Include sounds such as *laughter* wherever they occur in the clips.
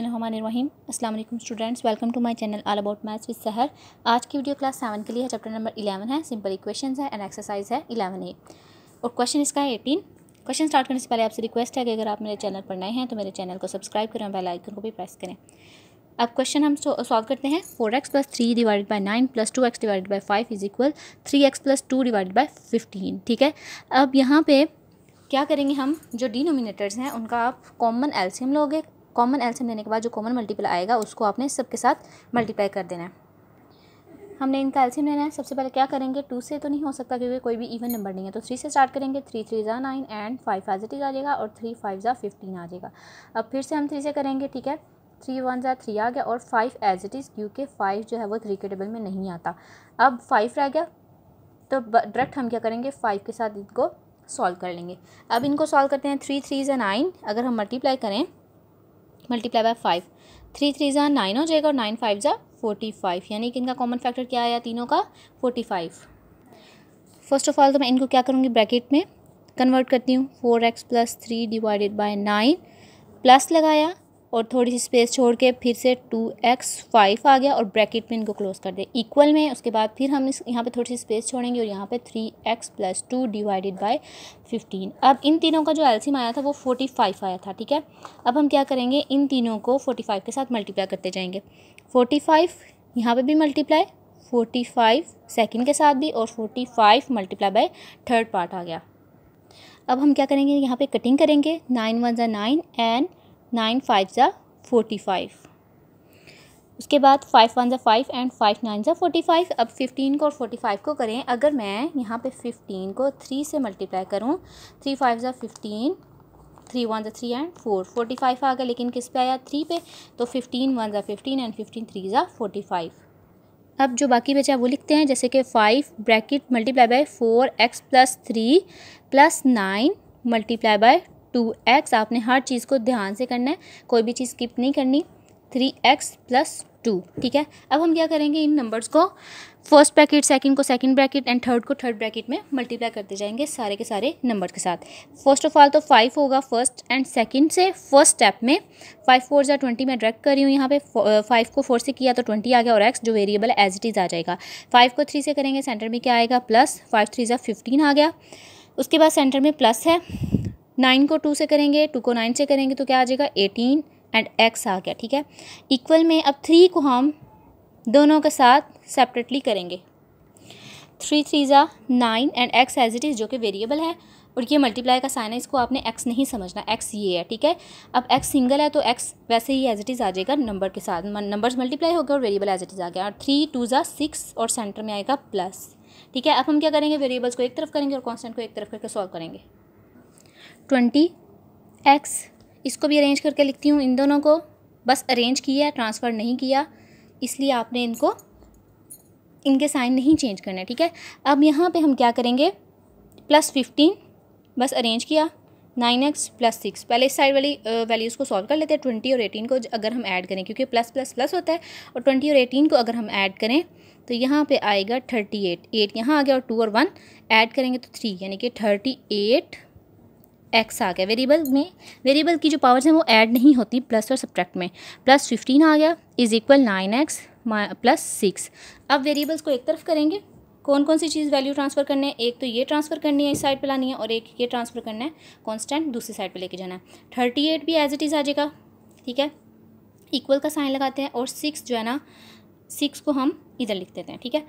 रहीम अस्सलाम students welcome to my channel all about maths with Sahar आज की वीडियो क्लास सेवन के लिए है चैप्टर नंबर इलेवन है सिंपल इक्वेशंस है एंड एक्सरसाइज है इलेवन ए और क्वेश्चन इसका है एटीन क्वेश्चन स्टार्ट करने से पहले आपसे रिक्वेस्ट है कि अगर आप मेरे चैनल पर नए हैं तो मेरे चैनल को सब्सक्राइब करें और बेलाइकन को भी प्रेस करें अब क्वेश्चन हम सॉल्व करते हैं four x plus three divide by nine plus two x divide by five is equal three x plus two divide by fifteen ठीक है अब यहाँ पे क्या करेंगे हम जो डिनोमिनेटर्स हैं उनका आप कॉमन एल्सियम लोगे कॉमन एल्सियम लेने के बाद जो कॉमन मल्टीपल आएगा उसको आपने सबके साथ मल्टीप्लाई कर देना है हमने इनका एल्सियम लेना है सबसे पहले क्या करेंगे टू से तो नहीं हो सकता क्योंकि कोई भी इवन नंबर नहीं है तो थ्री से स्टार्ट करेंगे थ्री थ्री ज़ा नाइन एंड फाइव फाइव आ जाएगा और थ्री फाइव ज़ा फिफ्टीन आ जाएगा अब फिर से हम थ्री से करेंगे ठीक है थ्री वन ज़ा थ्री आ गया और फाइव एज इट इज़ क्योंकि फाइव जो है वो थ्री के टेबल में नहीं आता अब फाइव रह गया तो डायरेक्ट हम क्या करेंगे फाइव के साथ इनको सॉल्व कर लेंगे अब इनको सॉल्व करते हैं थ्री थ्री ज़ा नाइन अगर हम मल्टीप्लाई करें multiply by five three three ज़ा नाइन हो जाएगा और नाइन फाइव ज़ा फोर्टी फाइव यानी कि इनका कॉमन फैक्टर क्या आया तीनों का forty five first of all तो मैं इनको क्या करूँगी ब्रैकेट में कन्वर्ट करती हूँ four x plus three divided by nine plus लगाया और थोड़ी सी स्पेस छोड़ के फिर से टू एक्स फाइव आ गया और ब्रैकेट में इनको क्लोज़ कर दे इक्वल में उसके बाद फिर हम इस यहाँ पे थोड़ी सी स्पेस छोड़ेंगे और यहाँ पे three x plus two divided by fifteen अब इन तीनों का जो एल्सियम आया था वो फोर्टी फाइव आया था ठीक है अब हम क्या करेंगे इन तीनों को फोर्टी फाइव के साथ मल्टीप्लाई करते जाएंगे फोर्टी फाइव यहाँ पर भी मल्टीप्लाई फोर्टी फाइव सेकेंड के साथ भी और forty five multiply by third part आ गया अब हम क्या करेंगे यहाँ पे कटिंग करेंगे नाइन वन ज़ा नाइन एंड नाइन फाइव ज़ा फोर्टी फाइव उसके बाद फाइव वन ज़ा फाइव एंड फाइव नाइन ज़ा फोर्टी फाइव अब फिफ्टीन को और फोर्टी फाइव को करें अगर मैं यहाँ पे फिफ्टीन को थ्री से मल्टीप्लाई करूँ थ्री फाइव ज़ा फिफ्टीन थ्री वन ज़ा three and four forty five आ गया लेकिन किस पे आया थ्री पे तो फिफ्टीन वन ज़ा फिफ्टीन एंड फिफ्टीन थ्री ज़ा फोर्टी फाइव अब जो बाकी बचा वो लिखते हैं जैसे कि five bracket multiply by four x plus three plus nine multiply by two x आपने हर चीज़ को ध्यान से करना है कोई भी चीज़ स्किप नहीं करनी थ्री एक्स प्लस टू ठीक है अब हम क्या करेंगे इन नंबर्स को फर्स्ट ब्रैकेट सेकंड को सेकंड ब्रैकेट एंड थर्ड को थर्ड ब्रैकेट में मल्टीप्लाई करते जाएंगे सारे के सारे नंबर के साथ फर्स्ट ऑफ ऑल तो फाइव होगा फर्स्ट एंड सेकंड से फर्स्ट स्टेप में फाइव फोर या ट्वेंटी मैं डायरेक्ट कर रही हूँ यहाँ पे फाइव को फोर से किया तो ट्वेंटी आ गया और एक्स जो वेरिएबल एज इट इज़ आ जाएगा फाइव को थ्री से करेंगे सेंटर में क्या आएगा प्लस फाइव थ्री ज़ा फिफ्टीन आ गया उसके बाद सेंटर में प्लस है नाइन को टू से करेंगे टू को नाइन से करेंगे तो क्या आ जाएगा एटीन एंड एक्स आ गया ठीक है इक्वल में अब थ्री को हम दोनों के साथ सेपरेटली करेंगे थ्री थ्री ज़ा nine and x as it is जो कि वेरिएबल है और ये मल्टीप्लाई का साइन है इसको आपने एक्स नहीं समझना एक्स ये है ठीक है अब एक्स सिंगल है तो एक्स वैसे ही एज इट इज़ आ जाएगा नंबर के साथ नंबर्स मल्टीप्लाई हो गया और वेरिएबल एज इट इज़ आ गया और थ्री टू ज़ा सिक्स और सेंटर में आएगा प्लस ठीक है अब हम क्या करेंगे वेरिएबल्स को एक तरफ करेंगे और कॉन्स्टेंट को एक तरफ करके सॉल्व करेंगे ट्वेंटी एक्स इसको भी अरेंज करके लिखती हूँ इन दोनों को बस अरेंज किया ट्रांसफ़र नहीं किया इसलिए आपने इनको इनके साइन नहीं चेंज करना ठीक है अब यहाँ पे हम क्या करेंगे प्लस फिफ्टीन बस अरेंज किया नाइन एक्स प्लस सिक्स पहले इस साइड वाली वैल्यूज़ को सॉल्व कर लेते हैं ट्वेंटी और एटीन को अगर हम ऐड करें क्योंकि प्लस प्लस प्लस होता है और ट्वेंटी और एटीन को अगर हम ऐड करें तो यहाँ पे आएगा थर्टी एट एट यहाँ आ गया और टू और वन ऐड करेंगे तो थ्री यानी कि थर्टी एट एक्स आ गया वेरिएबल में वेरिएबल की जो पावर्स हैं वो ऐड नहीं होती प्लस और सब्ट्रैक्ट में प्लस फिफ्टीन आ गया is equal nine x plus six अब वेरिएबल्स को एक तरफ करेंगे कौन कौन सी चीज़ वैल्यू ट्रांसफ़र करनी है एक तो ये ट्रांसफ़र करनी है इस साइड पे लानी है और एक ये ट्रांसफ़र करना है कांस्टेंट दूसरी साइड पे लेके जाना है थर्टी एट भी एज इट इज़ आ जाएगा ठीक है इक्वल का साइन लगाते हैं और सिक्स जो है ना सिक्स को हम इधर लिख देते हैं ठीक है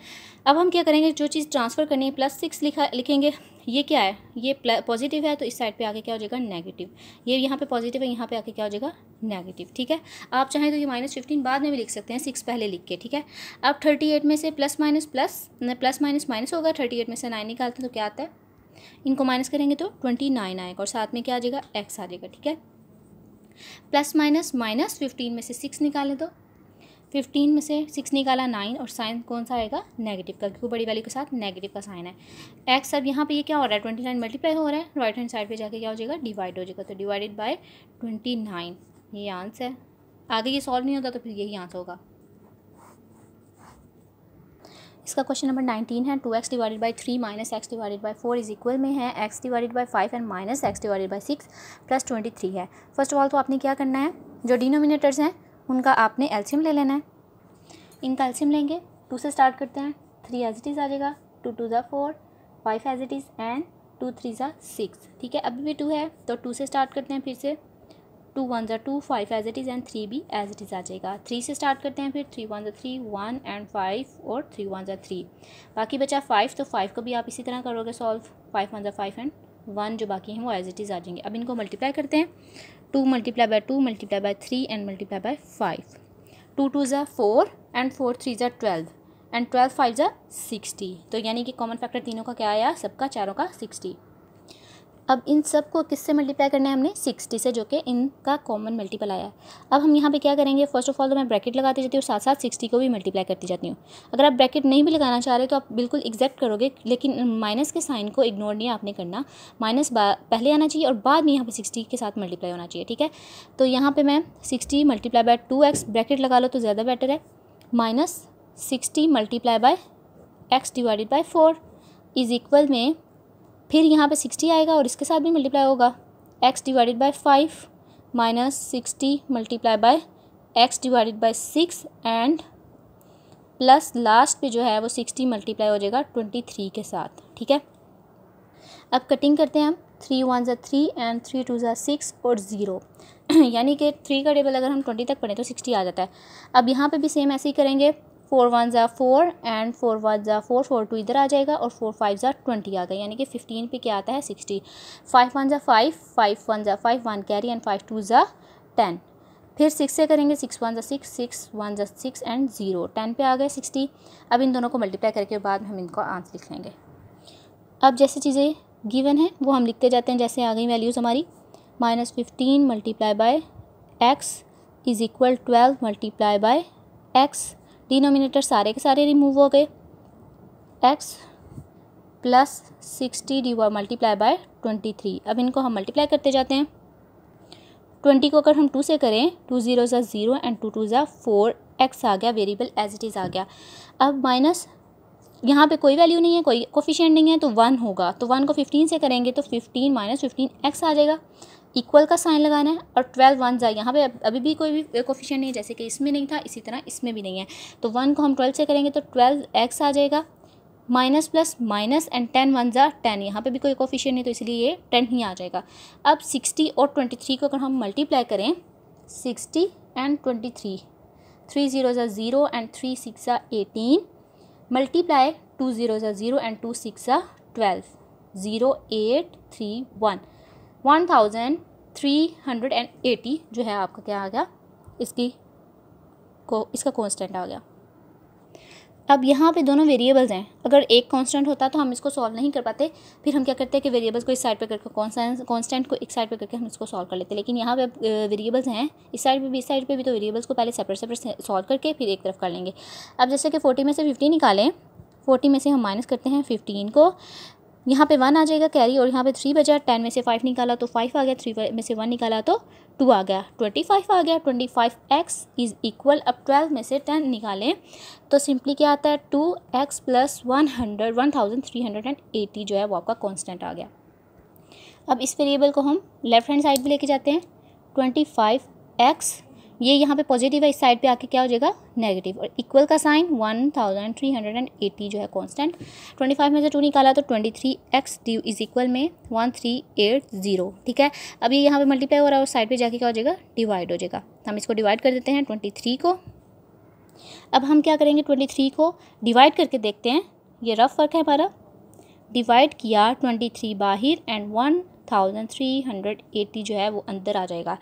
अब हम क्या करेंगे जो चीज़ ट्रांसफ़र करनी है प्लस सिक्स लिखा लिखेंगे ये क्या है ये पॉजिटिव है तो इस साइड पे आके क्या हो जाएगा नेगेटिव ये यहाँ पे पॉजिटिव है यहाँ पे आके क्या हो जाएगा नेगेटिव ठीक है आप चाहें तो ये माइनस फिफ्टीन बाद में भी लिख सकते हैं सिक्स पहले लिख के ठीक है अब थर्टी एट में से plus minus plus plus minus minus होगा थर्टी एट में से नाइन निकालते हैं तो क्या आता है इनको माइनस करेंगे तो ट्वेंटी नाइन आएगा और साथ में क्या आ जाएगा एक्स आ जाएगा ठीक है प्लस माइनस माइनस फिफ्टीन में से सिक्स निकालें तो फिफ्टीन में से सिक्स निकाला नाइन और साइन कौन सा आएगा नेगेटिव का क्योंकि बड़ी वैल्यू के साथ नेगेटिव का साइन है एक्स अब यहाँ पे ये क्या हो रहा है ट्वेंटी नाइन मल्टीप्लाई हो रहा है राइट हैंड साइड पे जाके क्या हो जाएगा डिवाइड हो जाएगा तो डिवाइडेड बाय ट्वेंटी नाइन ये आंसर है आगे ये सॉल्व नहीं होता तो फिर यही आंसर होगा इसका क्वेश्चन नंबर नाइनटीन है two x divided by three minus x divided by four is equal में है x divided by five and minus x divided by six plus twenty three है फर्स्ट ऑफ ऑल तो आपने क्या करना है जो डिनोमिनेटर्स हैं उनका आपने एल्शियम ले लेना है इनका एल्शियम लेंगे टू से स्टार्ट करते हैं थ्री एज इट इज़ आ जाएगा टू टू ज़ा four five as it is and two three ज़ा सिक्स ठीक है अभी भी टू है तो टू से स्टार्ट करते हैं फिर से टू वन ज़ा two five as it is and three भी एज इट इज़ आ जाएगा थ्री से स्टार्ट करते हैं फिर थ्री वन ज़ा थ्री वन एंड फाइव और थ्री वन ज़ा थ्री बाकी बचा फाइव तो फाइव को भी आप इसी तरह करोगे सॉल्व फाइव वन ज़ा फाइव एंड वन जो बाकी हैं वो एज इट इज़ आ जाएंगे अब इनको मल्टीप्लाई करते हैं two multiply by two multiply by three and multiply by five two two ज़ा फोर एंड फोर थ्री ज़ा ट्वेल्व एंड ट्वेल्व फाइव ज़ा सिक्सटी तो यानी कि कॉमन फैक्टर तीनों का क्या आया सबका चारों का सिक्सटी अब इन सब को किससे मल्टीप्लाई करना है हमने सिक्सटी से जो कि इनका कॉमन मल्टीपल आया है अब हम यहाँ पे क्या करेंगे फर्स्ट ऑफ ऑल तो मैं ब्रैकेट लगाती जाती हूँ साथ साथ सिक्सटी को भी मल्टीप्लाई करती जाती हूँ अगर आप ब्रैकेट नहीं भी लगाना चाह रहे तो आप बिल्कुल एग्जैक्ट करोगे लेकिन माइनस के साइन को इग्नोर नहीं आपने करना माइनस पहले आना चाहिए और बाद में यहाँ पर सिक्सटी के साथ मल्टीप्लाई होना चाहिए ठीक है तो यहाँ पर मैं sixty multiply by two x bracket लगा लो तो ज़्यादा बेटर है minus sixty multiply by x divided by four is equal में फिर यहाँ पे सिक्सटी आएगा और इसके साथ भी मल्टीप्लाई होगा x divided by five minus sixty multiply by x divided by six and plus last पे जो है वो सिक्सटी मल्टीप्लाई हो जाएगा ट्वेंटी थ्री के साथ ठीक है अब कटिंग करते हैं हम थ्री वन ज़ा थ्री एंड थ्री टू ज़ा सिक्स और ज़ीरो *clears throat* यानी कि थ्री का टेबल अगर हम ट्वेंटी तक पढ़ें तो सिक्सटी आ जाता है अब यहाँ पे भी सेम ऐसे ही करेंगे फोर वन ज़ा फोर एंड फोर वन ज़ा फोर फोर टू इधर आ जाएगा और फोर फाइव ज़ा ट्वेंटी आ गया यानी कि फिफ्टीन पे क्या आता है सिक्सटी फाइव वन ज़ा फाइव फाइव वन ज़ा five one carry and five two ज़ा टेन फिर सिक्स से करेंगे सिक्स वन ज़ा सिक्स सिक्स वन ज़ा सिक्स एंड ज़ीरो टेन पे आ गए सिक्सटी अब इन दोनों को मल्टीप्लाई करके बाद हम इनको आंसर लिख लेंगे अब जैसे चीज़ें गिवन हैं वो हम लिखते जाते हैं जैसे आ गई वैल्यूज़ हमारी minus fifteen multiply by x is equal twelve multiply by x denominator सारे के सारे रिमूव हो गए x plus sixty D Y multiply by twenty three अब इनको हम मल्टीप्लाई करते जाते हैं ट्वेंटी को अगर हम टू से करें टू ज़ीरो ज़ा ज़ीरो एंड टू टू ज़ा फोर एक्स आ गया वेरिएबल एज इट इज़ आ गया अब माइनस यहाँ पे कोई वैल्यू नहीं है कोई कोफिशियंट नहीं है तो वन होगा तो वन को फिफ्टीन से करेंगे तो फिफ्टीन माइनस फिफ्टीन एक्स आ जाएगा इक्वल का साइन लगाना है और ट्वेल्व वन जाए यहाँ पे अभी भी कोई भी कोफिशियन नहीं है जैसे कि इसमें नहीं था इसी तरह इसमें भी नहीं है तो वन को हम ट्वेल्व से करेंगे तो ट्वेल्व एक्स आ जाएगा minus plus minus and ten one ज़ा टेन यहाँ पे भी कोई कोफिशियन नहीं तो इसलिए ये टेन ही आ जाएगा अब सिक्सटी और ट्वेंटी थ्री को अगर हम मल्टीप्लाई करें sixty and twenty three three zero ज़ा ज़ीरो एंड थ्री सिक्स ज़ा एटीन मल्टीप्लाई टू ज़ीरो ज़ा ज़ीरो एंड टू सिक्स ज़ा twelve zero eight three one one thousand three hundred and eighty जो है आपका क्या आ गया इसकी को इसका कॉन्स्टेंट आ गया अब यहाँ पे दोनों वेरिएबल्स हैं अगर एक कांस्टेंट होता तो हम इसको सॉल्व नहीं कर पाते फिर हम क्या करते हैं कि वेरिएबल्स को इस साइड पे करके कांस्टेंट को एक साइड पे करके हम इसको सॉल्व कर लेते लेकिन यहाँ पे वेरिएबल्स हैं इस साइड पे भी इस साइड पे भी तो वेरिएबल्स को पहले सेपरेट सेपरेट सॉल्व करके फिर एक तरफ कर लेंगे अब जैसे कि फोर्टी में से फिफ्टी निकालें फोर्टी में से हम माइनस करते हैं फिफ्टीन को यहाँ पे वन आ जाएगा कैरी और यहाँ पे थ्री बजा टेन में से फाइव निकाला तो फाइव आ गया थ्री में से वन निकाला तो टू आ गया ट्वेंटी फाइव आ गया twenty five x is equal अब ट्वेल्व में से टेन निकालें तो सिंपली क्या आता है two x plus one hundred one thousand three hundred and eighty जो है वो आपका कॉन्स्टेंट आ गया अब इस वेरिएबल को हम लेफ्ट हैंड साइड पर लेके जाते हैं ट्वेंटी फाइव एक्स ये यहाँ पे पॉजिटिव है इस साइड पे आके क्या हो जाएगा नेगेटिव और इक्वल का sign one thousand three hundred and eighty जो है कांस्टेंट ट्वेंटी फाइव में से टू निकाला तो twenty three x D is equal में वन थ्री एट ज़ीरो ठीक है अब ये यहाँ पे मल्टीप्लाई हो रहा है और साइड पे जाके क्या हो जाएगा डिवाइड हो जाएगा हम इसको डिवाइड कर देते हैं ट्वेंटी थ्री को अब हम क्या करेंगे ट्वेंटी थ्री को डिवाइड करके देखते हैं ये रफ वर्क है हमारा डिवाइड किया ट्वेंटी थ्री बाहर and one thousand three hundred eighty जो है वो अंदर आ जाएगा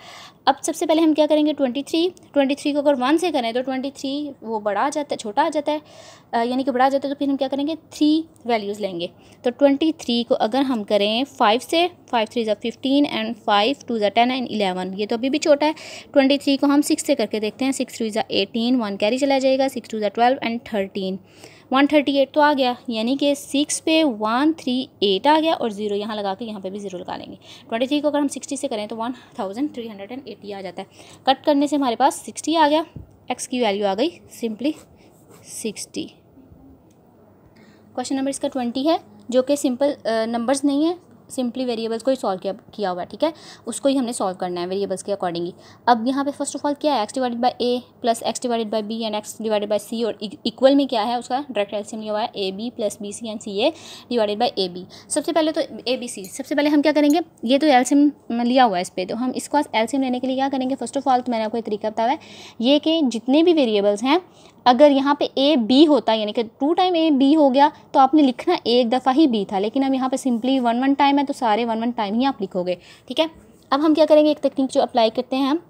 अब सबसे पहले हम क्या करेंगे ट्वेंटी थ्री ट्वेंटी थ्री को अगर वन से करें तो ट्वेंटी थ्री वो बड़ा आ जाता है छोटा आ जाता है यानी कि बड़ा आ जाता है तो फिर हम क्या करेंगे थ्री वैल्यूज़ लेंगे तो ट्वेंटी थ्री को अगर हम करें फाइव से फाइव थ्री ज़ा फिफ्टीन एंड फाइव टू ज़ा टेन एंड इलेवन ये तो अभी भी छोटा है ट्वेंटी थ्री को हम सिक्स से करके देखते हैं सिक्स थ्री ज़ा एटीन वन कैरी चला जाएगा सिक्स टू ज़ा twelve and thirteen one thirty eight तो आ गया यानी कि सिक्स पे वन थ्री एट आ गया और ज़ीरो यहाँ लगा के यहाँ पे भी ज़ीरो लगा लेंगे ट्वेंटी थ्री को अगर हम सिक्सटी से करें तो one thousand three hundred and eighty आ जाता है कट करने से हमारे पास सिक्सटी आ गया एक्स की वैल्यू आ गई सिंपली सिक्सटी क्वेश्चन नंबर इसका ट्वेंटी है जो कि सिंपल नंबर्स नहीं है सिंपली वेरिएबल्स को ही सॉल्व किया किया हुआ है ठीक है उसको ही हमने सॉल्व करना है वेरिएबल्स के अकॉर्डिंगली अब यहाँ पे फर्स्ट ऑफ ऑल क्या है x divided by A plus x divided by B and x divided by C और इक्वल e- में क्या है उसका डायरेक्ट एल्सियम लिया हुआ है A B plus B C and C A divided by A B सबसे पहले तो ए बी सी सबसे पहले हम क्या करेंगे ये तो एल्सियम लिया हुआ है इस पर तो हम इसको एल्सियम लेने के लिए क्या करेंगे फर्स्ट ऑफ ऑल तो मैंने आपको एक तरीका बताया है ये कि जितने भी वेरिएबल्स हैं अगर यहाँ पे ए बी होता यानी कि टू टाइम ए बी हो गया तो आपने लिखना एक दफ़ा ही बी था लेकिन अब यहाँ पे सिंपली वन वन टाइम है तो सारे वन वन टाइम ही आप लिखोगे ठीक है अब हम क्या करेंगे एक तकनीक जो अप्लाई करते हैं हम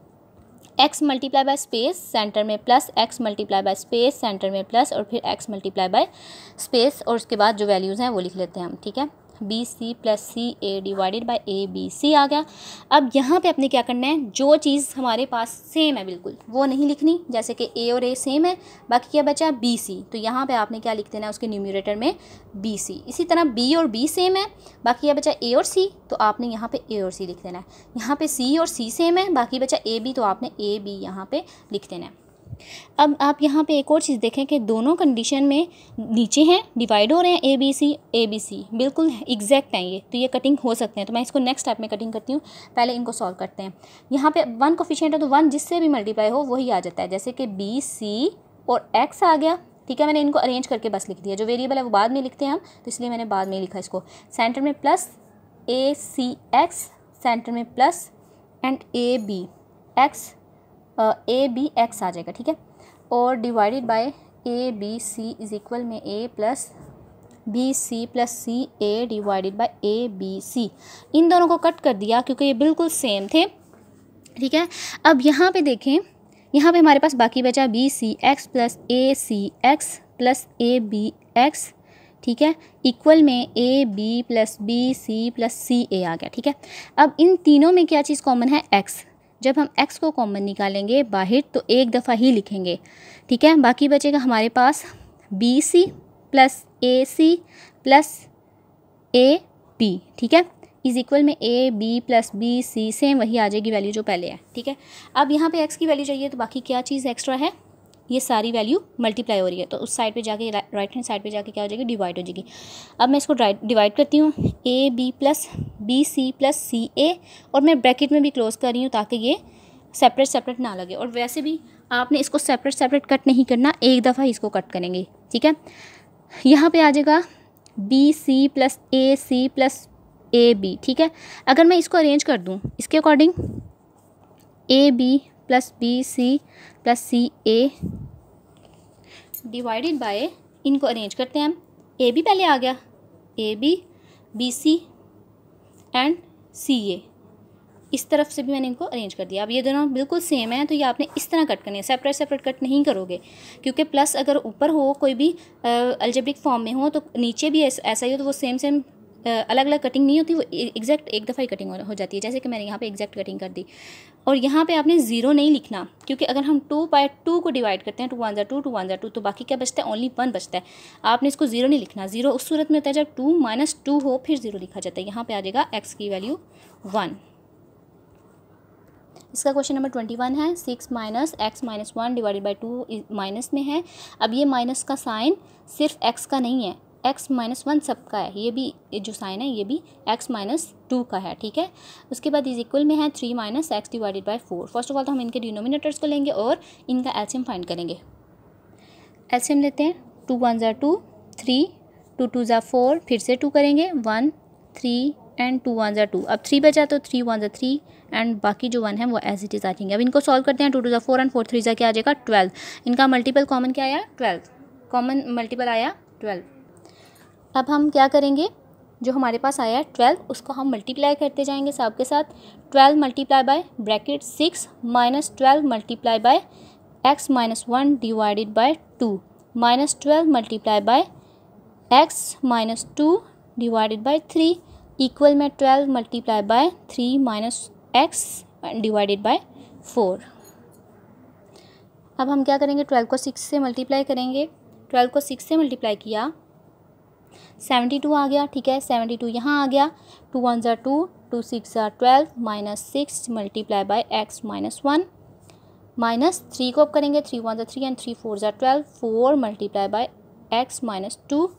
x multiply by space center में plus x multiply by space center में प्लस और फिर एक्स मल्टीप्लाई बाय स्पेस और उसके बाद जो वैल्यूज़ हैं वो लिख लेते हैं हम ठीक है B C plus C A divided by A B C आ गया अब यहाँ पे अपने क्या करना है जो चीज़ हमारे पास सेम है बिल्कुल वो नहीं लिखनी जैसे कि ए और ए सेम है बाकी क्या बचा बी सी तो यहाँ पे आपने क्या लिख देना है उसके न्यूमिनेटर में बी सी इसी तरह बी और बी सेम है बाकी क्या बचा ए और सी तो आपने यहाँ पर ए और सी लिख देना है यहाँ पर सी और सी सेम है बाकी बचा ए बी तो आपने ए बी यहाँ पर लिख देना है अब आप यहाँ पे एक और चीज़ देखें कि दोनों कंडीशन में नीचे हैं डिवाइड हो रहे हैं ए बी सी ए बी सी बिल्कुल एग्जैक्ट हैं ये तो ये कटिंग हो सकते हैं तो मैं इसको नेक्स्ट टाइप में कटिंग करती हूँ पहले इनको सॉल्व करते हैं यहाँ पे वन कोफिशेंट है तो वन जिससे भी मल्टीप्लाई हो वही आ जाता है जैसे कि बी सी और एक्स आ गया ठीक है मैंने इनको अरेंज करके बस लिख दिया जो वेरिएबल है वो बाद में लिखते हैं हम तो इसलिए मैंने बाद में लिखा इसको सेंटर में plus A C x center में plus and A B x A B x आ जाएगा ठीक है और divided by A B C is equal में A plus B C plus C A divided by A B C इन दोनों को कट कर दिया क्योंकि ये बिल्कुल सेम थे ठीक है अब यहाँ पे देखें यहाँ पे हमारे पास बाकी बचा B C x plus A C x plus A B x ठीक है इक्वल में A B plus B C plus C A आ गया ठीक है अब इन तीनों में क्या चीज़ कॉमन है एक्स जब हम x को कॉमन निकालेंगे बाहर तो एक दफ़ा ही लिखेंगे ठीक है बाकी बचेगा हमारे पास B C plus A C plus A P ठीक है इज इक्वल में A B plus B C same वही आ जाएगी वैल्यू जो पहले है ठीक है अब यहाँ पे एक्स की वैल्यू चाहिए तो बाकी क्या चीज़ एक्स्ट्रा है ये सारी वैल्यू मल्टीप्लाई हो रही है तो उस साइड पे जाके राइट हैंड साइड पे जाके क्या हो जाएगी डिवाइड हो जाएगी अब मैं इसको डिवाइड करती हूँ A B plus B C plus C A और मैं ब्रैकेट में भी क्लोज़ कर रही हूँ ताकि ये सेपरेट सेपरेट ना लगे और वैसे भी आपने इसको सेपरेट सेपरेट कट नहीं करना एक दफ़ा इसको कट करेंगे ठीक है यहाँ पर आ जाएगा B C plus A C plus A B ठीक है अगर मैं इसको अरेंज कर दूँ इसके according A B plus B C plus C A divided by इनको अरेंज करते हैं हम ए बी पहले आ गया A B B C and C A इस तरफ से भी मैंने इनको अरेंज कर दिया अब ये दोनों बिल्कुल सेम है तो ये आपने इस तरह कट करनी है सेपरेट सेपरेट कट नहीं करोगे क्योंकि प्लस अगर ऊपर हो कोई भी अल्जेब्रिक फॉर्म में हो तो नीचे भी ऐसा ही हो तो वो सेम सेम अलग अलग कटिंग नहीं होती वो एग्जैक्ट एक दफ़ा ही कटिंग हो जाती है जैसे कि मैंने यहाँ पे एग्जैक्ट कटिंग कर दी और यहाँ पे आपने ज़ीरो नहीं लिखना क्योंकि अगर हम टू बाय टू को डिवाइड करते हैं टू वन ज़ा टू टू वन ज़ा टू तो बाकी क्या बचता है ओनली वन बचता है आपने इसको ज़ीरो नहीं लिखना ज़ीरो उस सूरत में होता है जब टू माइनस टू हो फिर ज़ीरो लिखा जाता है यहाँ पर आ जाएगा एक्स की वैल्यू वन इसका क्वेश्चन नंबर ट्वेंटी वन है six minus x minus one divided by two minus में है अब ये माइनस का साइन सिर्फ एक्स का नहीं है एक्स माइनस वन सबका है ये भी जो साइन है ये भी एक्स माइनस टू का है ठीक है उसके बाद इज इक्वल में है three minus x divided by four first of all तो हम इनके डिनोमिनेटर्स को लेंगे और इनका एल्शियम फाइंड करेंगे एल्शियम लेते हैं टू वन ज़ा टू थ्री टू टू ज़ा फोर फिर से टू करेंगे one three and two one ज़ा टू अब थ्री बचा तो थ्री वन ज़ा थ्री एंड बाकी जो वन है वो एज इट इज़ आ जाएंगे अब इनको सॉल्व करते हैं टू टू ज़ा फोर एंड फोर थ्री ज़ा क्या आ जाएगा ट्वेल्व इनका मल्टीपल कॉमन क्या आया ट्वेल्व कॉमन मल्टीपल आया ट्वेल्व अब हम क्या करेंगे जो हमारे पास आया है ट्वेल्व उसको हम मल्टीप्लाई करते जाएंगे साहब के साथ twelve multiply by bracket six minus twelve multiply by x minus one divided by two minus twelve multiply by x minus two divided by three equal में twelve multiply by three minus x divided by four अब हम क्या करेंगे twelve को six से multiply करेंगे twelve को six से मल्टीप्लाई किया सेवेंटी टू आ गया ठीक है सेवेंटी टू यहाँ आ गया टू वन ज़ार टू टू सिक्स ज़ार twelve minus six multiply by x minus one minus three को अब करेंगे थ्री वन ज़ार थ्री एंड थ्री फोर ज़ार twelve four multiply by x minus two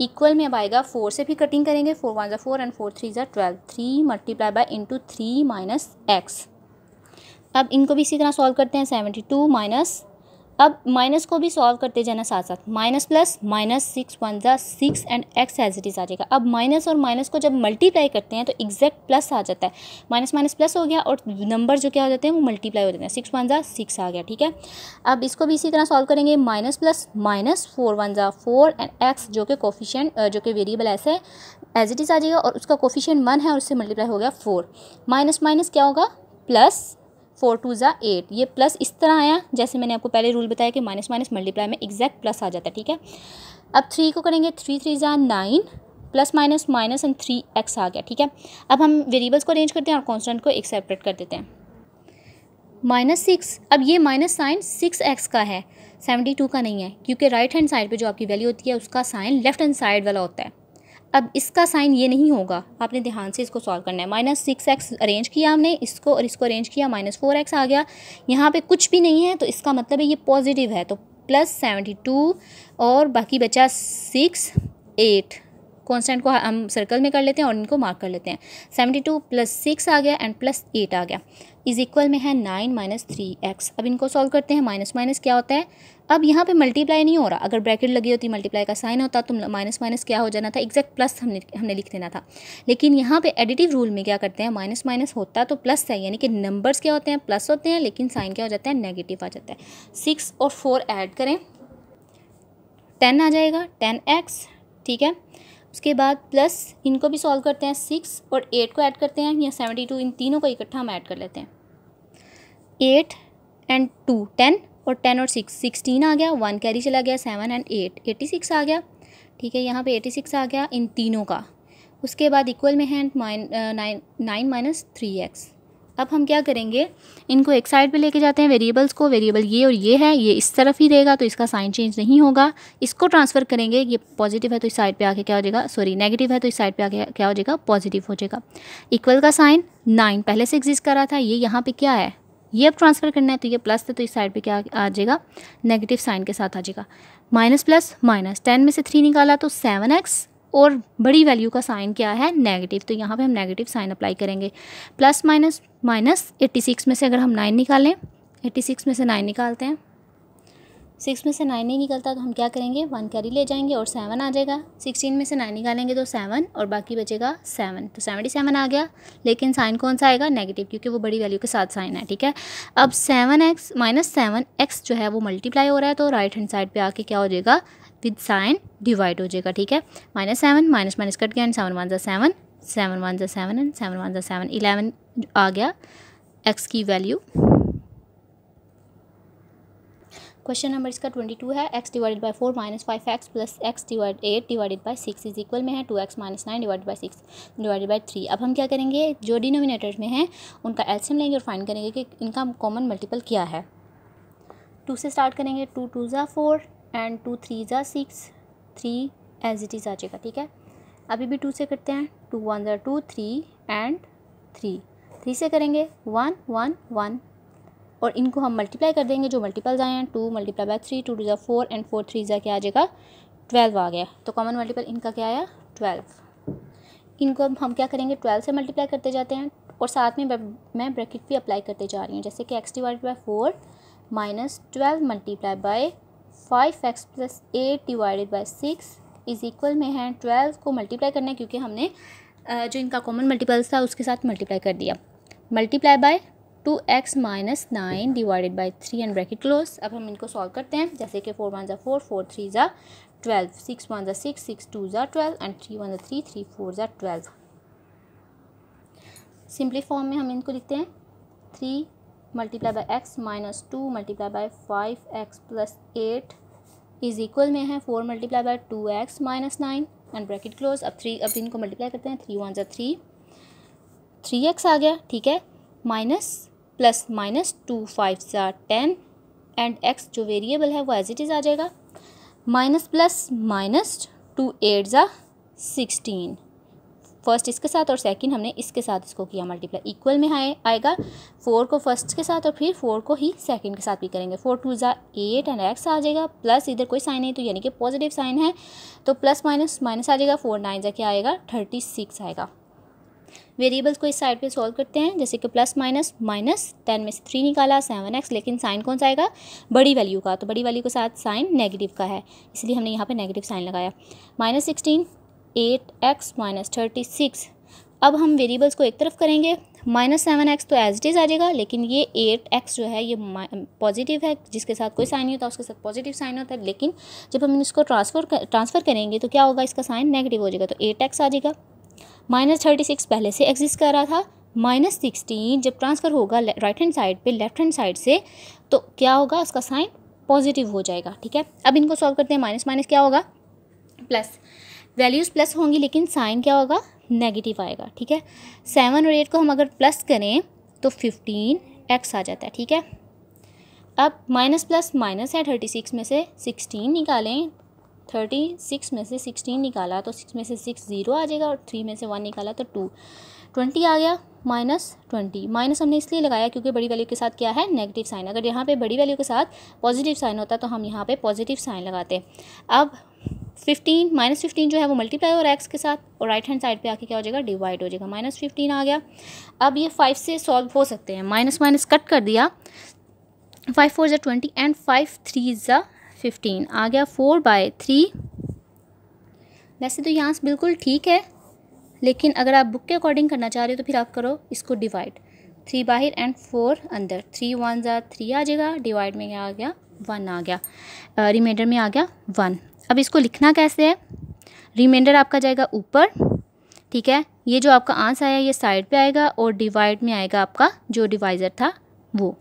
equal में अब आएगा फोर से भी कटिंग करेंगे फोर वन ज़ार फोर एंड फोर थ्री ज़ार twelve three multiply by into three minus x अब इनको भी इसी तरह सॉल्व करते हैं सेवेंटी टू माइनस अब माइनस को भी सॉल्व करते जाना साथ साथ minus plus minus six one ज़ा six and x as it is आ जाएगा अब माइनस और माइनस को जब मल्टीप्लाई करते हैं तो एग्जैक्ट प्लस आ जाता है माइनस माइनस प्लस हो गया और नंबर जो क्या हो जाते हैं वो मल्टीप्लाई हो जाते हैं सिक्स वन ज़ा सिक्स आ गया ठीक है अब इसको भी इसी तरह सॉल्व करेंगे minus plus minus four one ज़ा फोर एंड एक्स जो कि कोफिशियंट जो कि वेरिएबल ऐसे है एज इट इज़ आ जाएगा और उसका कोफिशियंट वन है और उससे मल्टीप्लाई हो गया फोर माइनस माइनस क्या होगा प्लस फोर टू ज़ा एट ये प्लस इस तरह आया जैसे मैंने आपको पहले रूल बताया कि माइनस माइनस मल्टीप्लाई में एग्जैक्ट प्लस आ जाता है ठीक है अब थ्री को करेंगे थ्री थ्री ज़ा nine plus minus minus and three x आ गया ठीक है अब हम वेरिएबल्स को अरेंज करते हैं और कॉन्स्टेंट को एक सेपरेट कर देते हैं माइनस सिक्स अब ये माइनस साइन सिक्स एक्स का है सेवेंटी टू का नहीं है क्योंकि राइट हैंड साइड पे जो आपकी वैल्यू होती है उसका साइन लेफ्ट हैंड साइड वाला होता है अब इसका साइन ये नहीं होगा आपने ध्यान से इसको सॉल्व करना है माइनस सिक्स एक्स अरेंज किया हमने इसको और इसको अरेंज किया माइनस फोर एक्स आ गया यहाँ पे कुछ भी नहीं है तो इसका मतलब है ये पॉजिटिव है तो प्लस सेवेंटी टू और बाकी बचा सिक्स एट कॉन्स्टेंट को हम सर्कल में कर लेते हैं और इनको मार्क कर लेते हैं सेवेंटी टू प्लस सिक्स आ गया एंड प्लस एट आ गया इज़ इक्वल में है नाइन माइनस थ्री एक्स अब इनको सॉल्व करते हैं माइनस माइनस क्या होता है अब यहाँ पे मल्टीप्लाई नहीं हो रहा अगर ब्रैकेट लगी होती मल्टीप्लाई का साइन होता तो माइनस माइनस क्या हो जाना था एग्जैक्ट प्लस हमने हमने लिख देना था लेकिन यहाँ पे एडिटिव रूल में क्या करते हैं माइनस माइनस होता तो प्लस है यानी कि नंबर्स क्या होते हैं प्लस होते हैं लेकिन साइन क्या हो जाता है नेगेटिव आ जाता है सिक्स और फोर ऐड करें टेन आ जाएगा टेन एक्स ठीक है उसके बाद प्लस इनको भी सॉल्व करते हैं सिक्स और एट को ऐड करते हैं या सेवेंटी टू इन तीनों को इकट्ठा हम ऐड कर लेते हैं एट एंड टू टेन और टेन और सिक्स सिक्सटीन आ गया वन कैरी चला गया seven and eight eighty six आ गया ठीक है यहाँ पे एटी सिक्स आ गया इन तीनों का उसके बाद इक्वल में है minus nine nine minus three x अब हम क्या करेंगे इनको एक साइड पे लेके जाते हैं वेरिएबल्स को वेरिएबल ये और ये है ये इस तरफ ही रहेगा तो इसका साइन चेंज नहीं होगा इसको ट्रांसफ़र करेंगे ये पॉजिटिव है तो इस साइड पे आके क्या हो जाएगा सॉरी नेगेटिव है तो इस साइड पे आके क्या हो जाएगा पॉजिटिव हो जाएगा इक्वल का साइन नाइन पहले से एग्जिस्ट कर रहा था ये यहाँ पर क्या है ये अब ट्रांसफ़र करना है तो ये प्लस है तो इस साइड पे क्या आ जाएगा नेगेटिव साइन के साथ आ जाएगा माइनस प्लस माइनस टेन में से थ्री निकाला तो सेवन एक्स और बड़ी वैल्यू का साइन क्या है नेगेटिव तो यहाँ पे हम नेगेटिव साइन अप्लाई करेंगे plus minus minus eighty six में से अगर हम नाइन निकालें एट्टी सिक्स में से नाइन निकालते हैं सिक्स में से नाइन नहीं निकलता तो हम क्या करेंगे वन कैरी ले जाएंगे और सेवन आ जाएगा सिक्सटीन में से नाइन निकालेंगे तो सेवन और बाकी बचेगा सेवन तो सेवेंटी सेवन आ गया लेकिन साइन कौन सा आएगा नेगेटिव क्योंकि वो बड़ी वैल्यू के साथ साइन है ठीक है अब seven x minus seven x जो है वो मल्टीप्लाई हो रहा है तो राइट हैंड साइड पर आके क्या हो जाएगा विद साइन डिवाइड हो जाएगा ठीक है minus seven minus minus cut गया एंड सेवन वन जो सेवन सेवन वन जो सेवन एंड सेवन वन जो सेवन इलेवन आ गया एक्स की वैल्यू क्वेश्चन नंबर इसका ट्वेंटी टू है x divided by four minus five x plus x divide eight divided by six is equal में है two x minus nine divide by six divided by three अब हम क्या करेंगे जो denominator में है उनका एल्सियम लेंगे और फाइन करेंगे कि इनका कॉमन मल्टीपल क्या है टू से स्टार्ट करेंगे टू टू ज़ा फोर एंड टू थ्री ज़ा six three as it is आ जाएगा ठीक है अभी भी टू से करते हैं टू वन ज़ा two three and three three से करेंगे वन वन वन और इनको हम मल्टीप्लाई कर देंगे जो मल्टीपल्स आए हैं two multiply by three two two ज़ा फोर एंड फोर थ्री ज़ा क्या आ जाएगा ट्वेल्व आ गया तो कॉमन मल्टीपल इनका क्या आया ट्वेल्व इनको अब हम क्या करेंगे ट्वेल्व से मल्टीप्लाई करते जाते हैं और साथ में मैं ब्रैकेट भी अप्लाई करते जा रही हूँ जैसे कि x divide by four minus twelve multiply by five x plus eight divided by six is equal में है ट्वेल्व को मल्टीप्लाई करना है क्योंकि हमने जो इनका कॉमन मल्टीपल्स था उसके साथ मल्टीप्लाई कर दिया multiply by two x minus nine divided by three and bracket close अब हम इनको सॉल्व करते हैं जैसे कि फोर वन ज़ा फोर फोर थ्री ज़ा ट्वेल्व सिक्स वन ज़ा सिक्स सिक्स टू ज़ा ट्वेल्व एंड थ्री वन ज़ा थ्री थ्री फोर ज़ा ट्वेल्व सिंपली फॉर्म में हम इनको लिखते हैं three multiply by x minus two multiply by five x plus eight is equal में है four multiply by two x minus nine and bracket close अब थ्री अब इनको मल्टीप्लाई करते हैं थ्री वन ज़ा थ्री थ्री एक्स आ गया ठीक है minus plus minus two five सा टेन एंड एक्स जो वेरिएबल है वो एज इट इज़ आ जाएगा minus plus minus two eight ज़ा सिक्सटीन फर्स्ट इसके साथ और सेकंड हमने इसके साथ इसको किया मल्टीप्लाई इक्वल में आए आएगा फोर को फर्स्ट के साथ और फिर फोर को ही सेकंड के साथ भी करेंगे फोर टू ज़ा एट एंड एक्स आ जाएगा प्लस इधर कोई साइन नहीं तो यानी कि पॉजिटिव साइन है तो प्लस माइनस माइनस आ जाएगा फोर नाइन ज़ा क्या आएगा थर्टी सिक्स आएगा वेरिएबल्स को इस साइड पे सॉल्व करते हैं जैसे कि प्लस माइनस माइनस टेन में से थ्री निकाला सेवन एक्स लेकिन साइन कौन सा आएगा बड़ी वैल्यू का तो बड़ी वैल्यू के साथ साइन नेगेटिव का है इसलिए हमने यहाँ पर नेगेटिव साइन लगाया minus sixteen eight x minus thirty six अब हम वेरिएबल्स को एक तरफ करेंगे माइनस सेवन एक्स तो एज इट इज़ आ जाएगा लेकिन ये एट एक्स जो है ये पॉजिटिव है जिसके साथ कोई साइन नहीं होता उसके साथ पॉजिटिव साइन होता है लेकिन जब हम इसको ट्रांसफर ट्रांसफ़र करेंगे तो क्या होगा इसका साइन नेगेटिव हो जाएगा तो एट एक्स आ जाएगा माइनस थर्टी सिक्स पहले से एग्जिस्ट कर रहा था माइनस सिक्सटीन जब ट्रांसफ़र होगा राइट हैंड साइड पे लेफ्ट हैंड साइड से तो क्या होगा उसका साइन पॉजिटिव हो जाएगा ठीक है अब इनको सॉल्व करते हैं माइनस माइनस क्या होगा प्लस वैल्यूज़ प्लस होंगी लेकिन साइन क्या होगा नेगेटिव आएगा ठीक है सेवन और एट को हम अगर प्लस करें तो फिफ्टीन एक्स आ जाता है ठीक है अब माइनस प्लस माइनस है थर्टी सिक्स में से सिक्सटीन निकालें थर्टी सिक्स में से सिक्सटीन निकाला तो सिक्स में से सिक्स ज़ीरो आ जाएगा और थ्री में से वन निकाला तो टू ट्वेंटी आ गया माइनस ट्वेंटी माइनस हमने इसलिए लगाया क्योंकि बड़ी वैल्यू के साथ क्या है नेगेटिव साइन अगर यहाँ पे बड़ी वैल्यू के साथ पॉजिटिव साइन होता तो हम यहाँ पे पॉजिटिव साइन लगाते अब फिफ्टीन माइनस फिफ्टीन जो है वो मल्टीप्लाई हो रहा है एक्स के साथ और राइट हैंड साइड पे आके क्या हो जाएगा डिवाइड हो जाएगा माइनस फिफ्टीन आ गया अब ये फाइव से सॉल्व हो सकते हैं माइनस माइनस कट कर दिया फाइव फोर ज़ा ट्वेंटी एंड फाइव थ्री ज़ा फिफ्टीन आ गया फोर बाय थ्री वैसे तो यहाँ से बिल्कुल ठीक है लेकिन अगर आप बुक के अकॉर्डिंग करना चाह रहे हो तो फिर आप करो इसको डिवाइड थ्री बाहर एंड फोर अंदर थ्री वन ज़ा थ्री आ जाएगा डिवाइड में क्या आ गया वन आ गया रिमाइंडर में आ गया वन अब इसको लिखना कैसे है रिमाइंडर आपका जाएगा ऊपर ठीक है ये जो आपका आंसर आया ये साइड पे आएगा और डिवाइड में आएगा आपका जो डिवाइज़र था वो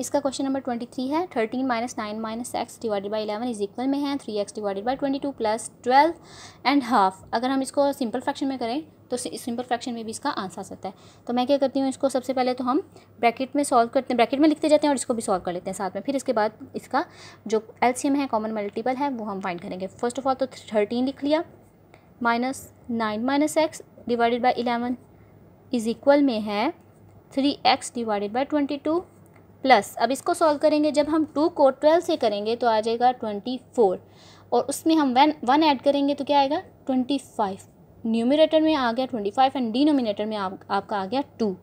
इसका क्वेश्चन नंबर ट्वेंटी थ्री है thirteen minus nine minus x divided by eleven is equal में है three x divided by twenty two plus twelve and half अगर हम इसको सिंपल फ्रैक्शन में करें तो सिंपल फ्रैक्शन में भी इसका आंसर आ सकता है तो मैं क्या करती हूँ इसको सबसे पहले तो हम ब्रैकेट में सॉल्व करते हैं ब्रैकेट में लिखते जाते हैं और इसको भी सॉल्व कर लेते हैं साथ में फिर इसके बाद इसका जो एलसीएम है कॉमन मल्टीपल है वो हम फाइंड करेंगे फर्स्ट ऑफ ऑल तो थर्टीन लिख लिया minus nine minus x divided by eleven is equal में है three x divided by twenty two plus अब इसको सॉल्व करेंगे जब हम टू को ट्वेल्व से करेंगे तो आ जाएगा ट्वेंटी फोर और उसमें हम वन वन ऐड करेंगे तो क्या आएगा ट्वेंटी फाइव न्यूमिनेटर में आ गया ट्वेंटी फाइव एंड डिनोमिनेटर में आप, आपका आ गया टू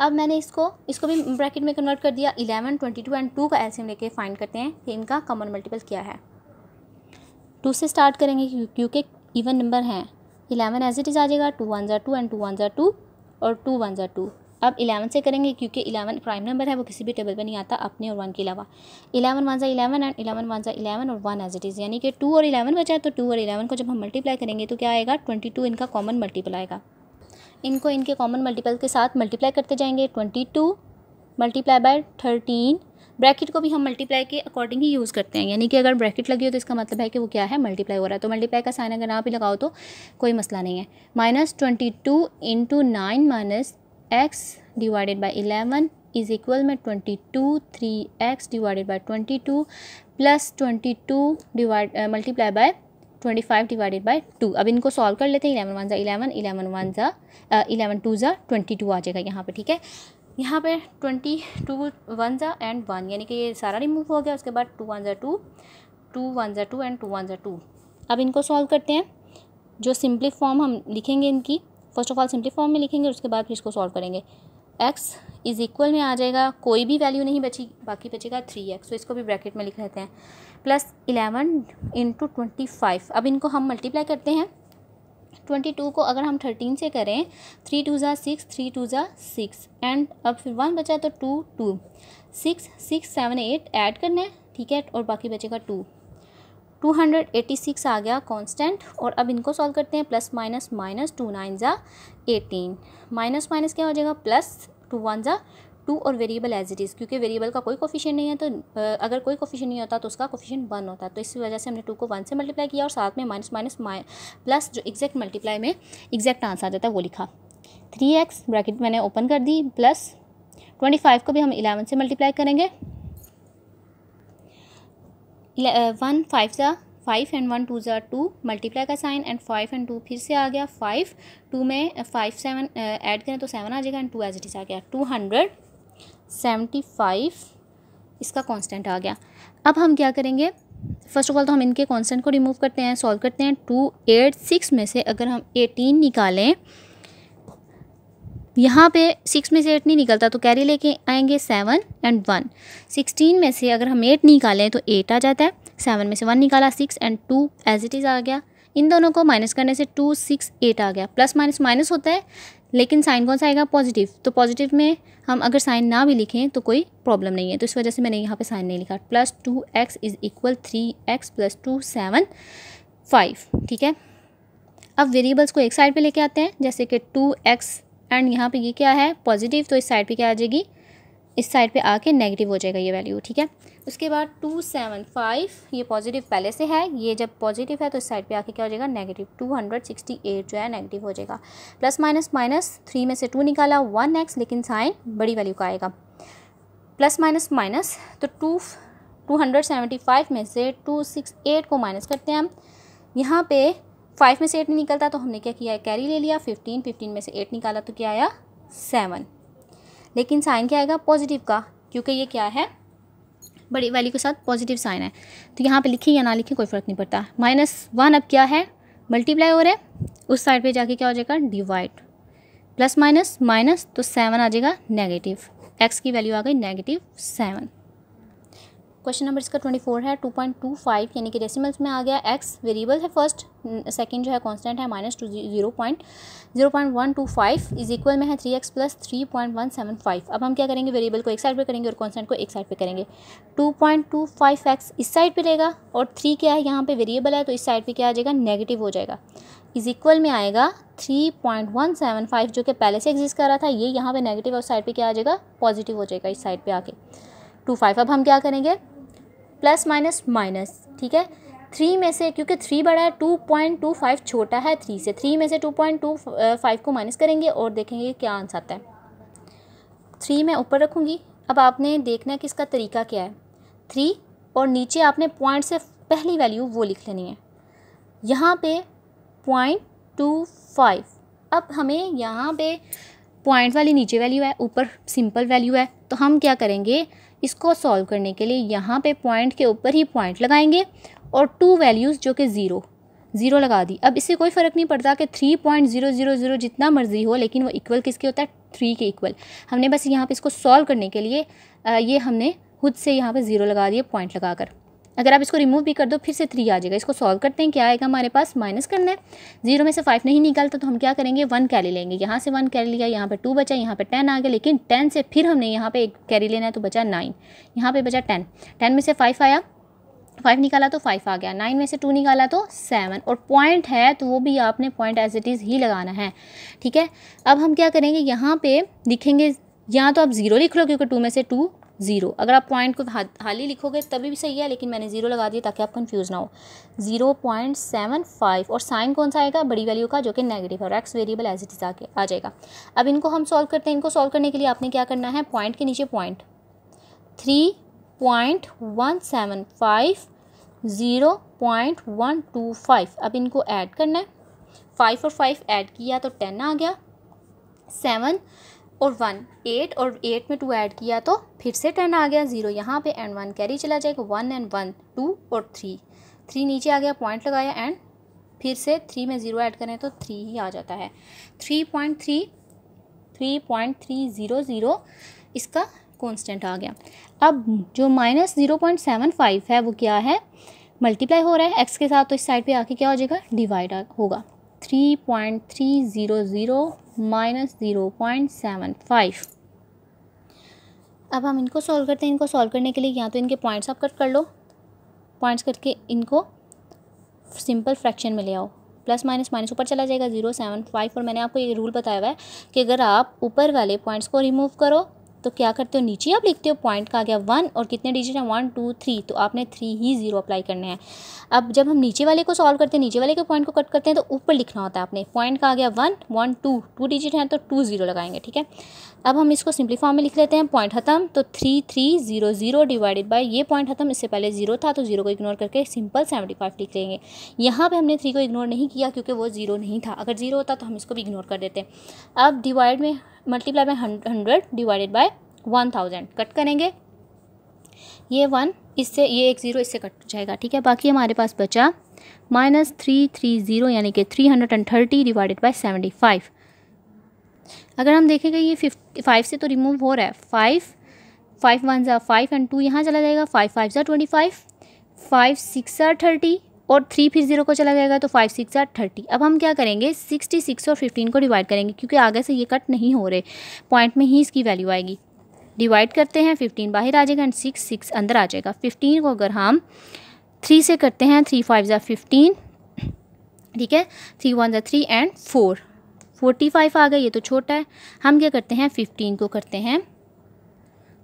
अब मैंने इसको इसको भी ब्रैकेट में कन्वर्ट कर दिया eleven twenty two and two का एल्सियम लेके फाइंड करते हैं कि इनका कॉमन मल्टीपल क्या है टू से स्टार्ट करेंगे क्योंकि इवन नंबर हैं इलेवन एज इट इज़ आ जाएगा टू वन ज़ा टू एंड टू वन ज़ा टू और टू वन ज़ा टू अब इलेवन से करेंगे क्योंकि इलेवन प्राइम नंबर है वो किसी भी टेबल पर नहीं आता अपने और वन के अलावा इलेवन वन ज़ा इलेवन एंड इलेवन वन जो इलेवन और वन एज इट इज़ यानी कि टू और इलेवन बचा तो टू और इलेवन को जब हम मल्टीप्लाई करेंगे तो क्या आएगा ट्वेंटी टू इनका कॉमन मल्टीपल आएगा इनको इनके कॉमन मल्टीपल के साथ मल्टीप्लाई करते जाएंगे twenty two multiply by thirteen bracket को भी हम मल्टीप्लाई के अकॉर्डिंग ही यूज़ करते हैं यानी कि अगर ब्रैकेट लगी हो तो इसका मतलब है कि वो क्या है मल्टीप्लाई हो रहा है तो मल्टीप्लाई का साइन अगर आप ही लगाओ तो कोई मसला नहीं है minus twenty two into nine minus x divided by eleven is equal में twenty two three x divided by twenty two plus twenty two divide multiply by twenty five divided by two अब इनको solve कर लेते हैं eleven one ज़ा eleven eleven one ज़ा eleven two ज़ा twenty two आ जाएगा यहाँ पे ठीक है यहाँ पे ट्वेंटी टू वन ज़ा एंड वन यानी कि ये सारा रिमूव हो गया उसके बाद टू वन ज़ा टू टू वन ज़ा टू एंड टू वन ज़ा टू अब इनको सॉल्व करते हैं जो सिंपली फॉर्म हम लिखेंगे इनकी first of all simply form में लिखेंगे उसके बाद फिर इसको सॉल्व करेंगे एक्स इज़ इक्वल में आ जाएगा कोई भी वैल्यू नहीं बची बाकी बचेगा थ्री एक्स तो इसको भी ब्रैकेट में लिख लेते हैं plus eleven into twenty five अब इनको हम मल्टीप्लाई करते हैं ट्वेंटी टू को अगर हम थर्टीन से करें थ्री टू ज़ा सिक्स थ्री टू ज़ा सिक्स एंड अब फिर वन बचा तो two two six six seven eight add करना है ठीक है और बाकी बचेगा टू 286 आ गया कांस्टेंट और अब इनको सॉल्व करते हैं plus minus minus two nine ज़ा एटीन माइनस माइनस क्या हो जाएगा प्लस टू वन ज़ा टू और वेरिएबल एज इट इज़ क्योंकि वेरिएबल का कोई कोफिशियन नहीं है तो अगर कोई कोफिशियन नहीं होता तो उसका कोफिशियन वन होता है तो इसी वजह से हमने टू को वन से मल्टीप्लाई किया और साथ में माइनस माइनस माइ प्लस जो एग्जैक्ट मल्टीप्लाई में एग्जैक्ट आंसर आ जाता है वो लिखा थ्री एक्स ब्रैकेट मैंने ओपन कर दी प्लस ट्वेंटी फाइव को भी हम इलेवन से मल्टीप्लाई करेंगे वन फाइव ज़ा फाइव एंड वन टू ज़ा टू मल्टीप्लाई का sign and five and two फिर से आ गया फाइव टू में फाइव सेवन ऐड करें तो सेवन आ जाएगा and two as it is आ गया टू हंड्रेड सेवेंटी फाइव इसका कांस्टेंट आ गया अब हम क्या करेंगे फर्स्ट ऑफ ऑल तो हम इनके कांस्टेंट को रिमूव करते हैं सॉल्व करते हैं टू एट सिक्स में से अगर हम एटीन निकालें यहाँ पे सिक्स में से एट नहीं निकलता तो कैरी लेके आएंगे सेवन एंड वन सिक्सटीन में से अगर हम एट निकालें तो एट आ जाता है सेवन में से वन निकाला six and two as it is आ गया इन दोनों को माइनस करने से टू सिक्स एट आ गया प्लस माइनस माइनस होता है लेकिन साइन कौन सा आएगा पॉजिटिव तो पॉजिटिव में हम अगर साइन ना भी लिखें तो कोई प्रॉब्लम नहीं है तो इस वजह से मैंने यहाँ पे साइन नहीं लिखा plus two x is equal three x plus two seven five ठीक है अब वेरिएबल्स को एक साइड पे लेके आते हैं जैसे कि टू एक्स एंड यहाँ पे ये क्या है पॉजिटिव तो इस साइड पे क्या आ जाएगी इस साइड पे आके नेगेटिव हो जाएगा ये वैल्यू ठीक है उसके बाद टू सेवन फाइव ये पॉजिटिव पहले से है ये जब पॉजिटिव है तो इस साइड पे आके क्या हो जाएगा negative two hundred sixty eight जो है नेगेटिव हो जाएगा प्लस माइनस माइनस थ्री में से टू निकाला वन एक्स लेकिन साइन बड़ी वैल्यू का आएगा प्लस माइनस माइनस तो two two hundred seventy five में से टू सिक्स एट को माइनस करते हैं हम यहाँ पे फाइव में से एट नहीं निकलता तो हमने क्या किया कैरी ले लिया फिफ्टीन फिफ्टीन में से एट निकाला तो क्या आया सेवन लेकिन साइन क्या आएगा पॉजिटिव का क्योंकि ये क्या है बड़ी वैल्यू के साथ पॉजिटिव साइन है तो यहाँ पे लिखें या ना लिखें कोई फ़र्क नहीं पड़ता माइनस वन अब क्या है मल्टीप्लाई हो रहा है उस साइड पे जाके क्या हो जाएगा डिवाइड प्लस माइनस माइनस तो सेवन आ जाएगा नेगेटिव एक्स की वैल्यू आ गई नेगेटिव सेवन क्वेश्चन नंबर इसका ट्वेंटी फोर है टू पॉइंट टू फाइव यानी कि डेसिमल्स में आ गया एक्स वेरिएबल है फर्स्ट सेकंड जो है कांस्टेंट है minus two zero point zero point one two five is equal में है three x plus three point one seven five अब हम क्या करेंगे वेरिएबल को एक साइड पे करेंगे और कॉन्सटेंट को एक साइड पर करेंगे two point two five x इस साइड पर रहेगा और थ्री क्या है यहाँ पर वेरिएबल है तो इस साइड पर क्या आ जाएगा नेगेटिव हो जाएगा इज इक्वल में आएगा three point one seven five जो कि पहले से एग्जिस्ट कर रहा था ये यहाँ पे नेगेटिव और साइड पे क्या आ जाएगा पॉजिटिव हो जाएगा इस साइड पे आके टू फाइव अब हम क्या करेंगे प्लस माइनस माइनस ठीक है थ्री में से क्योंकि थ्री बड़ा है टू पॉइंट टू फाइव छोटा है थ्री से थ्री में से टू पॉइंट टू फाइव को माइनस करेंगे और देखेंगे क्या आंसर आता है थ्री मैं ऊपर रखूँगी अब आपने देखना है कि इसका तरीका क्या है थ्री और नीचे आपने पॉइंट से पहली वैल्यू वो लिख लेनी है यहाँ पे पॉइंट टू फाइव अब हमें यहाँ पे पॉइंट वाली नीचे वैल्यू है ऊपर सिंपल वैल्यू है तो हम क्या करेंगे इसको सॉल्व करने के लिए यहाँ पे पॉइंट के ऊपर ही पॉइंट लगाएंगे और टू वैल्यूज़ जो कि ज़ीरो ज़ीरो लगा दी अब इससे कोई फ़र्क नहीं पड़ता कि three point zero zero zero जितना मर्ज़ी हो लेकिन वो इक्वल किसके होता है थ्री के इक्वल हमने बस यहाँ पे इसको सॉल्व करने के लिए आ, ये हमने खुद से यहाँ पे ज़ीरो लगा दिए पॉइंट लगा कर अगर आप इसको रिमूव भी कर दो फिर से थ्री आ जाएगा इसको सॉल्व करते हैं क्या आएगा हमारे पास माइनस करना है जीरो में से फाइव नहीं निकालता तो, तो हम क्या करेंगे वन कैरी लेंगे यहाँ से वन कैरी लिया यहाँ पर टू बचा यहाँ पर टेन आ गया लेकिन टेन से फिर हमने यहाँ पर एक कैरी लेना है तो बचा नाइन यहाँ पर बचा टेन टेन में से फाइव आया फाइव निकाला तो फाइव आ गया नाइन में से टू निकाला तो सेवन और पॉइंट है तो वो भी आपने पॉइंट एज इट इज़ ही लगाना है ठीक है अब हम क्या करेंगे यहाँ पे लिखेंगे यहाँ तो आप ज़ीरो लिख लो क्योंकि टू में से टू ज़ीरो अगर आप पॉइंट को हाली लिखोगे तभी भी सही है लेकिन मैंने ज़ीरो लगा दिया ताकि आप कंफ्यूज ना हो ज़ीरो पॉइंट सेवन फाइव और साइन कौन सा आएगा बड़ी वैल्यू का जो कि नेगेटिव है और x variable as it is आके आ जाएगा अब इनको हम सॉल्व करते हैं इनको सॉल्व करने के लिए आपने क्या करना है पॉइंट के नीचे point three point one seven five zero point one two five अब इनको ऐड करना है फाइव और फाइव ऐड किया तो टेन आ गया सेवन और वन एट और एट में टू ऐड किया तो फिर से टेन आ गया ज़ीरो यहाँ पे एंड वन कैरी चला जाएगा वन एंड वन टू और थ्री थ्री नीचे आ गया पॉइंट लगाया एंड फिर से थ्री में ज़ीरो ऐड करें तो थ्री ही आ जाता है three point three three point three zero zero इसका कॉन्स्टेंट आ गया अब जो minus zero point seven five है वो क्या है मल्टीप्लाई हो रहा है एक्स के साथ तो इस साइड पर आके क्या हो जाएगा डिवाइड होगा three point three zero zero minus zero point seven five अब हम इनको सॉल्व करते हैं इनको सॉल्व करने के लिए या तो इनके पॉइंट्स आप कट कर लो पॉइंट्स करके इनको सिंपल फ्रैक्शन में ले आओ प्लस माइनस माइनस ऊपर चला जाएगा जीरो सेवन फाइव और मैंने आपको ये रूल बताया हुआ है कि अगर आप ऊपर वाले पॉइंट्स को रिमूव करो तो क्या करते हो नीचे आप लिखते हो पॉइंट का आ गया वन और कितने डिजिट हैं वन टू थ्री तो आपने थ्री ही ज़ीरो अप्लाई करने हैं अब जब हम नीचे वाले को सॉल्व करते हैं नीचे वाले के पॉइंट को कट करते हैं तो ऊपर लिखना होता है आपने पॉइंट का आ गया one one two two digit हैं तो टू ज़ीरो लगाएंगे ठीक है अब हम इसको सिंपली फॉर्म में लिख लेते हैं पॉइंट खत्म तो three three zero zero divided by ये पॉइंट खत्म इससे पहले ज़ीरो था तो ज़ीरो को इग्नोर करके सिंपल सेवेंटी फाइव लिख लेंगे यहाँ पर हमने थ्री को इग्नोर नहीं किया क्योंकि वो ज़ीरो नहीं था अगर ज़ीरो होता तो हम इसको भी इग्नोर कर देते अब डिवाइड में multiply by hundred divided by one thousand cut करेंगे ये वन इससे ये एक ज़ीरो इससे कट जाएगा ठीक है बाकी हमारे पास बचा माइनस थ्री थ्री ज़ीरो यानी कि three hundred and thirty divided by seventy five अगर हम देखेंगे ये फिफ्टी फाइव से तो रिमूव हो रहा है फाइव फाइव वन ज़ा फाइव एंड टू यहाँ चला जाएगा फाइव फाइव ज़ा ट्वेंटी फाइव फाइव सिक्स ज़ा थर्टी और थ्री फिर जीरो को चला जाएगा तो फाइव सिक्स आर थर्टी अब हम क्या करेंगे सिक्सटी सिक्स और फिफ्टीन को डिवाइड करेंगे क्योंकि आगे से ये कट नहीं हो रहे पॉइंट में ही इसकी वैल्यू आएगी डिवाइड करते हैं फिफ्टीन बाहर आ जाएगा एंड सिक्स सिक्स अंदर आ जाएगा फिफ्टीन को अगर हम थ्री से करते हैं थ्री फाइव जै फिफ्टीन ठीक है थ्री वन ज़ा three and four forty five आ गए ये तो छोटा है हम क्या करते हैं फिफ्टीन को करते हैं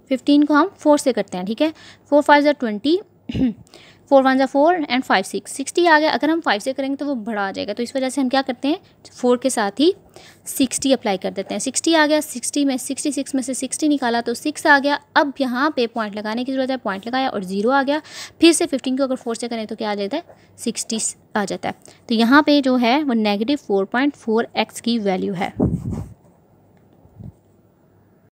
फिफ्टीन को हम फोर से करते हैं ठीक है फोर फाइव ज़ा ट्वेंटी फोर वन ज़ा four and five six sixty आ गया अगर हम फाइव से करेंगे तो वो बड़ा आ जाएगा तो इस वजह से हम क्या करते हैं फोर के साथ ही सिक्सटी अप्लाई कर देते हैं सिक्सटी आ गया सिक्सटी में सिक्सटी सिक्स में से सिक्सटी निकाला तो सिक्स आ गया अब यहाँ पे पॉइंट लगाने की ज़रूरत है पॉइंट लगाया और जीरो आ गया फिर से फिफ्टीन को अगर फोर से करें तो क्या आ जाता है सिक्सटी आ जाता है तो यहाँ पर जो है वो negative four point four x की वैल्यू है